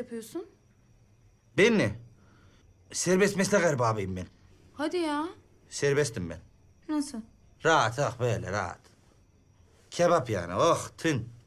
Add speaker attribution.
Speaker 1: yapıyorsun?
Speaker 2: Ben ne? Serbest meslek erbabıyım ben.
Speaker 1: Hadi ya.
Speaker 3: Serbestim ben. Nasıl? Rahat ah böyle rahat. Kebap yani oh tın.